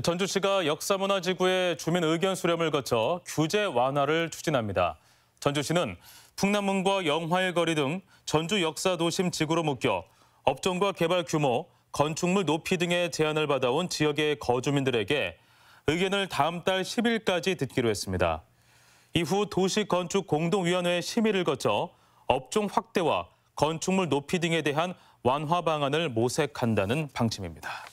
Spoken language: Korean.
네, 전주시가 역사문화지구의 주민 의견 수렴을 거쳐 규제 완화를 추진합니다. 전주시는 풍남문과 영화의 거리 등 전주 역사 도심 지구로 묶여 업종과 개발 규모, 건축물 높이 등의 제안을 받아온 지역의 거주민들에게 의견을 다음 달 10일까지 듣기로 했습니다. 이후 도시건축공동위원회 의 심의를 거쳐 업종 확대와 건축물 높이 등에 대한 완화 방안을 모색한다는 방침입니다.